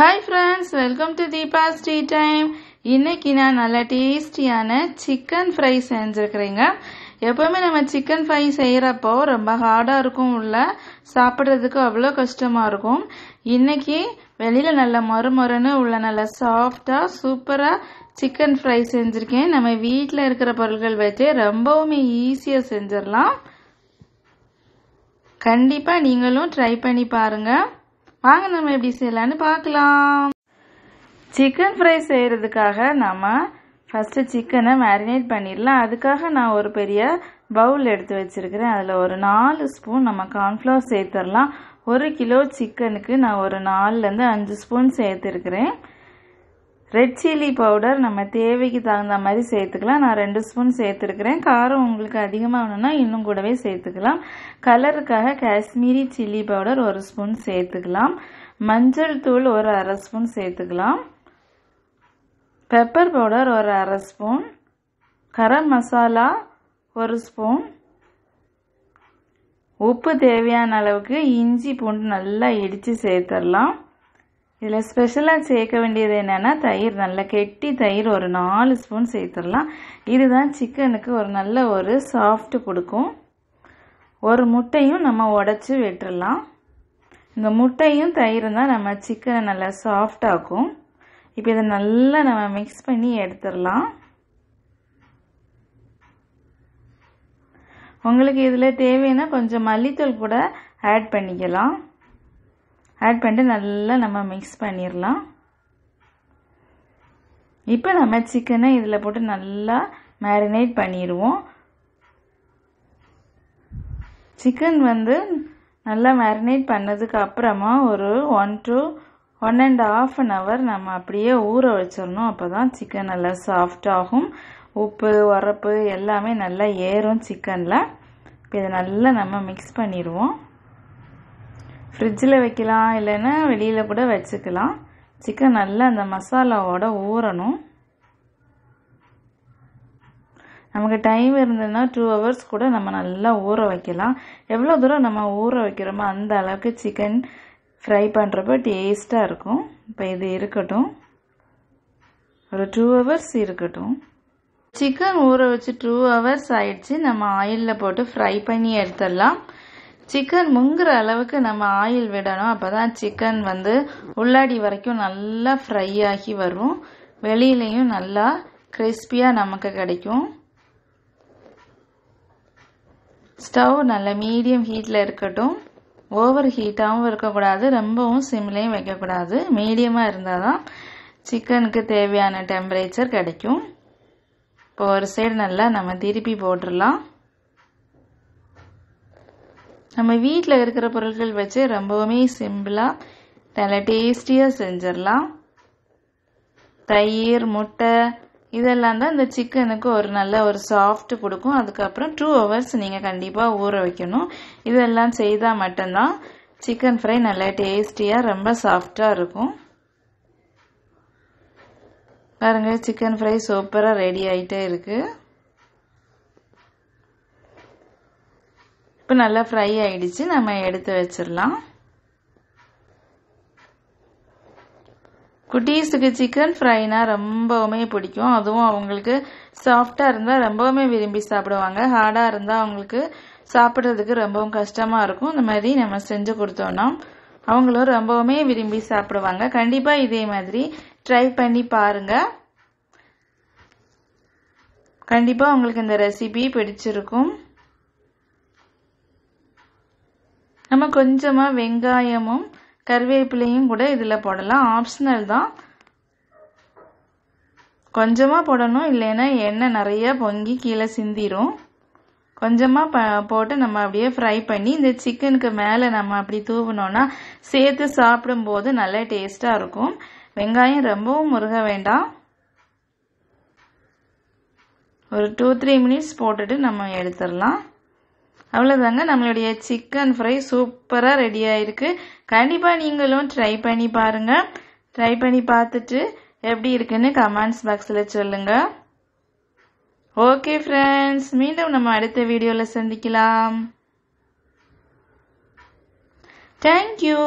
hi friends welcome to Deepa Sri time இன்னைக்கு நான் நல்லா டேஸ்டியான சிக்கன் ஃப்ரை செஞ்சுருக்கிறேங்க எப்போவுமே நம்ம சிக்கன் ஃப்ரை செய்கிறப்போ ரொம்ப ஹார்டாக இருக்கும் உள்ள சாப்பிட்றதுக்கு அவ்வளோ கஷ்டமாக இருக்கும் இன்னைக்கு வெளியில் நல்ல மறுமொறுன்னு உள்ள நல்ல சாஃப்டாக சூப்பராக சிக்கன் ஃப்ரை செஞ்சுருக்கேன் நம்ம வீட்டில் இருக்கிற பொருட்கள் வச்சு ரொம்பவுமே ஈஸியாக செஞ்சிடலாம் கண்டிப்பாக நீங்களும் ட்ரை பண்ணி பாருங்கள் வாங்க நம்ம எப்படி செய்யலான்னு பார்க்கலாம் சிக்கன் ஃப்ரை செய்கிறதுக்காக நம்ம ஃபஸ்ட்டு சிக்கனை மேரினேட் பண்ணிடலாம் அதுக்காக நான் ஒரு பெரிய பவுல் எடுத்து வச்சுருக்கிறேன் அதில் ஒரு நாலு ஸ்பூன் நம்ம கார்ன்ஃப்ளவர் சேர்த்துடலாம் ஒரு கிலோ சிக்கனுக்கு நான் ஒரு நாலுலேருந்து அஞ்சு ஸ்பூன் சேர்த்துருக்கிறேன் ரெட் சில்லி பவுடர் நம்ம தேவைக்கு தகுந்த மாதிரி சேர்த்துக்கலாம் நான் ரெண்டு ஸ்பூன் சேர்த்துருக்கிறேன் காரம் உங்களுக்கு அதிகமாக வேணும்னா இன்னும் கூடவே சேர்த்துக்கலாம் கலருக்காக காஷ்மீரி சில்லி பவுடர் ஒரு ஸ்பூன் சேர்த்துக்கலாம் மஞ்சள் தூள் ஒரு அரை ஸ்பூன் சேர்த்துக்கலாம் பெப்பர் பவுடர் ஒரு அரை ஸ்பூன் கரம் மசாலா ஒரு ஸ்பூன் உப்பு தேவையான அளவுக்கு இஞ்சி பூண்டு நல்லா இடித்து சேர்த்துடலாம் இதில் ஸ்பெஷலாக சேர்க்க வேண்டியது என்னென்னா தயிர் நல்லா கெட்டி தயிர் ஒரு நாலு ஸ்பூன் சேர்த்துடலாம் இதுதான் சிக்கனுக்கு ஒரு நல்ல ஒரு சாஃப்ட் கொடுக்கும் ஒரு முட்டையும் நம்ம உடச்சி வெட்டுடலாம் இந்த முட்டையும் தயிரும் தான் நம்ம சிக்கனை நல்லா சாஃப்டாக்கும் இப்போ இதை நல்லா நம்ம மிக்ஸ் பண்ணி எடுத்துடலாம் உங்களுக்கு இதில் தேவைன்னா கொஞ்சம் மல்லித்தூள் கூட ஆட் பண்ணிக்கலாம் ஆட் பண்ணிட்டு நல்லா நம்ம மிக்ஸ் பண்ணிடலாம் இப்போ நம்ம சிக்கனை இதில் போட்டு நல்லா மேரினேட் பண்ணிடுவோம் சிக்கன் வந்து நல்லா மேரினேட் பண்ணதுக்கு அப்புறமா ஒரு one to one and half an hour நம்ம அப்படியே ஊற வச்சிடணும் அப்போ தான் சிக்கன் நல்லா சாஃப்டாகும் உப்பு உரப்பு எல்லாமே நல்லா ஏறும் சிக்கனில் இப்போ இதை நல்லா நம்ம மிக்ஸ் பண்ணிடுவோம் ஃப்ரிட்ஜில் வைக்கலாம் இல்லைன்னா வெளியில் கூட வச்சுக்கலாம் சிக்கன் நல்லா அந்த மசாலாவோட ஊறணும் நமக்கு டைம் இருந்ததுன்னா டூ ஹவர்ஸ் கூட நம்ம நல்லா ஊற வைக்கலாம் எவ்வளோ தூரம் நம்ம ஊற வைக்கிறோமோ அந்த அளவுக்கு சிக்கன் ஃப்ரை பண்ணுறப்ப டேஸ்ட்டாக இருக்கும் இப்போ இது இருக்கட்டும் ஒரு டூ ஹவர்ஸ் இருக்கட்டும் சிக்கன் ஊற வச்சு டூ ஹவர்ஸ் ஆயிடுச்சு நம்ம ஆயிலில் போட்டு ஃப்ரை பண்ணி எடுத்துடலாம் சிக்கன் முங்குற அளவுக்கு நம்ம ஆயில் விடணும் அப்போ தான் சிக்கன் வந்து உள்ளாடி வரைக்கும் நல்லா ஃப்ரை ஆகி வரும் வெளியிலையும் நல்லா கிறிஸ்பியாக நமக்கு கிடைக்கும் ஸ்டவ் நல்ல மீடியம் ஹீட்டில் இருக்கட்டும் ஓவர் ஹீட்டாகவும் இருக்கக்கூடாது ரொம்பவும் சிம்லேயும் வைக்கக்கூடாது மீடியமாக இருந்தால் தான் சிக்கனுக்கு தேவையான டெம்பரேச்சர் கிடைக்கும் இப்போ ஒரு சைடு நல்லா நம்ம திருப்பி போட்டுடலாம் நம்ம வீட்டில் இருக்கிற பொருட்கள் வச்சு ரொம்பவுமே சிம்பிளாக நல்ல டேஸ்டியாக செஞ்சிடலாம் தயிர் முட்டை இதெல்லாம் தான் இந்த சிக்கனுக்கு ஒரு நல்ல ஒரு சாஃப்ட் கொடுக்கும் அதுக்கப்புறம் டூ ஹவர்ஸ் நீங்கள் கண்டிப்பாக ஊற வைக்கணும் இதெல்லாம் செய்தால் மட்டும்தான் சிக்கன் ஃப்ரை நல்லா டேஸ்டியாக ரொம்ப சாஃப்டாக இருக்கும் பாருங்கள் சிக்கன் ஃப்ரை சூப்பராக ரெடி ஆகிட்டே இருக்குது இப்போ நல்லா ஃப்ரை ஆகிடுச்சு நம்ம எடுத்து வச்சிடலாம் குட்டீஸுக்கு சிக்கன் ஃப்ரைனா ரொம்பவுமே பிடிக்கும் அதுவும் அவங்களுக்கு சாஃப்டாக இருந்தால் ரொம்பவுமே விரும்பி சாப்பிடுவாங்க ஹார்டாக இருந்தால் அவங்களுக்கு சாப்பிட்றதுக்கு ரொம்பவும் கஷ்டமாக இருக்கும் இந்த மாதிரி நம்ம செஞ்சு கொடுத்தோம்னா அவங்களும் ரொம்பவுமே விரும்பி சாப்பிடுவாங்க கண்டிப்பாக இதே மாதிரி ட்ரை பண்ணி பாருங்கள் கண்டிப்பாக உங்களுக்கு இந்த ரெசிபி பிடிச்சிருக்கும் நம்ம கொஞ்சமாக வெங்காயமும் கருவேப்பிலையும் கூட இதில் போடலாம் ஆப்ஷனல் தான் கொஞ்சமாக போடணும் இல்லைன்னா எண்ணெய் நிறையா பொங்கி கீழே சிந்திரும் கொஞ்சமாக ப போட்டு நம்ம அப்படியே ஃப்ரை பண்ணி இந்த சிக்கனுக்கு மேலே நம்ம அப்படி தூவினோன்னா சேர்த்து சாப்பிடும்போது நல்லா டேஸ்ட்டாக இருக்கும் வெங்காயம் ரொம்பவும் முருக வேண்டாம் ஒரு டூ த்ரீ மினிட்ஸ் போட்டுட்டு நம்ம எடுத்துடலாம் அவ்வளோதாங்க நம்மளுடைய சிக்கன் ஃப்ரை சூப்பராக ரெடி ஆகிருக்கு கண்டிப்பாக நீங்களும் ட்ரை பண்ணி பாருங்கள் ட்ரை பண்ணி பார்த்துட்டு எப்படி இருக்குன்னு கமெண்ட்ஸ் பாக்ஸில் சொல்லுங்கள் ஓகே ஃப்ரெண்ட்ஸ் மீண்டும் நம்ம அடுத்த வீடியோவில் சந்திக்கலாம் தேங்க்யூ